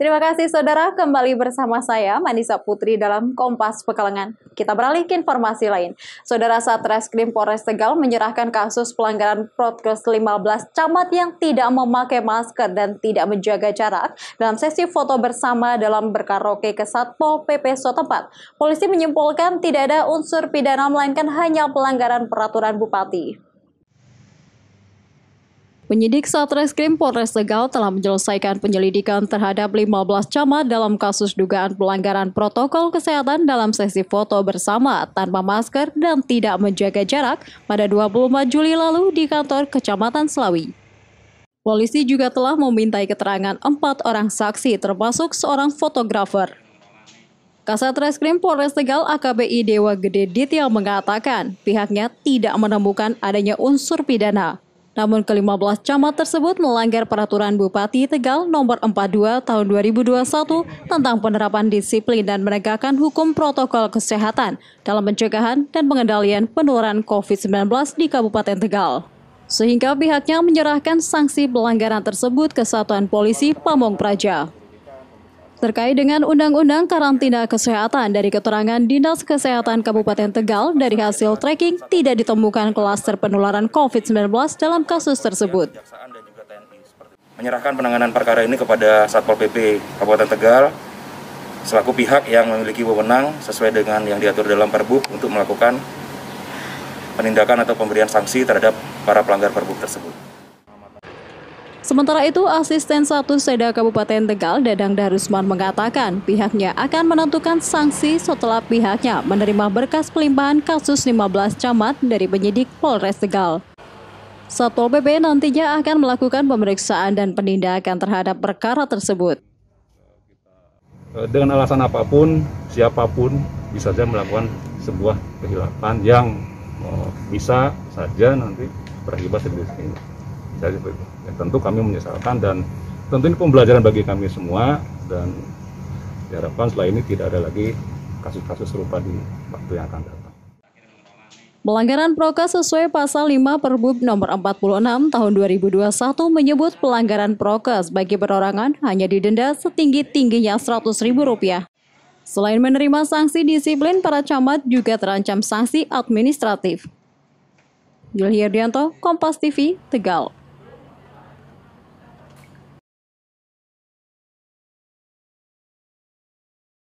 Terima kasih saudara, kembali bersama saya Manisa Putri dalam Kompas Pekalengan. Kita beralih ke informasi lain. Saudara Satreskrim Polres Tegal menyerahkan kasus pelanggaran Protkes 15 camat yang tidak memakai masker dan tidak menjaga jarak dalam sesi foto bersama dalam berkaraoke ke Satpol PP setempat. Polisi menyimpulkan tidak ada unsur pidana melainkan hanya pelanggaran peraturan bupati. Penyidik Satreskrim Polres Tegal telah menyelesaikan penyelidikan terhadap 15 camat dalam kasus dugaan pelanggaran protokol kesehatan dalam sesi foto bersama tanpa masker dan tidak menjaga jarak pada 24 Juli lalu di kantor Kecamatan Selawi. Polisi juga telah memintai keterangan empat orang saksi termasuk seorang fotografer. Kasat Reskrim Polres Tegal AKBI Dewa Gede Ditya mengatakan pihaknya tidak menemukan adanya unsur pidana namun ke-15 camat tersebut melanggar peraturan Bupati Tegal nomor 42 tahun 2021 tentang penerapan disiplin dan menegakkan hukum protokol kesehatan dalam pencegahan dan pengendalian penularan COVID-19 di Kabupaten Tegal. Sehingga pihaknya menyerahkan sanksi pelanggaran tersebut ke Satuan Polisi Pamong Praja terkait dengan Undang-Undang Karantina Kesehatan dari keterangan Dinas Kesehatan Kabupaten Tegal dari hasil tracking tidak ditemukan klaster penularan COVID-19 dalam kasus tersebut. Menyerahkan penanganan perkara ini kepada Satpol PP Kabupaten Tegal selaku pihak yang memiliki wewenang sesuai dengan yang diatur dalam perbuk untuk melakukan penindakan atau pemberian sanksi terhadap para pelanggar perbuk tersebut. Sementara itu, Asisten Satu Seda Kabupaten Tegal, Dadang Darusman mengatakan pihaknya akan menentukan sanksi setelah pihaknya menerima berkas pelimpahan kasus 15 camat dari penyidik Polres Tegal. Satpol PP nantinya akan melakukan pemeriksaan dan penindakan terhadap perkara tersebut. Eh, dengan alasan apapun, siapapun bisa saja melakukan sebuah kehilapan yang eh, bisa saja nanti berakibat seperti ini. Jadi ya, tentu kami menyesalkan dan tentu ini pembelajaran bagi kami semua dan diharapkan setelah ini tidak ada lagi kasus-kasus serupa di waktu yang akan datang. Pelanggaran prokes sesuai pasal 5 Perbub nomor 46 tahun 2021 menyebut pelanggaran prokes bagi perorangan hanya didenda setinggi-tingginya Rp100.000. Selain menerima sanksi disiplin, para camat juga terancam sanksi administratif. Yul Kompas TV, Tegal.